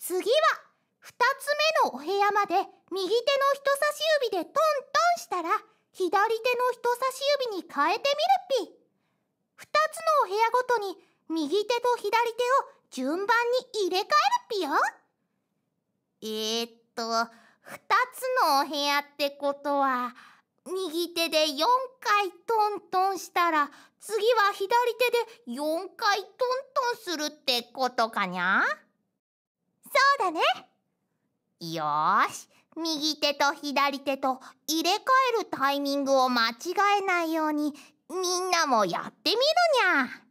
次は2つ目のお部屋まで右手の人差し指でトントンしたら左手の人差し指に変えてみるっぴ2つのお部屋ごとに右手と左手を順番に入れ替えるっぴよえー、っと2つのお部屋ってことは右手で4回トントンしたら次は左手で4回トントンするってことかにゃねよし右手と左手と入れ替えるタイミングを間違えないようにみんなもやってみるにゃ。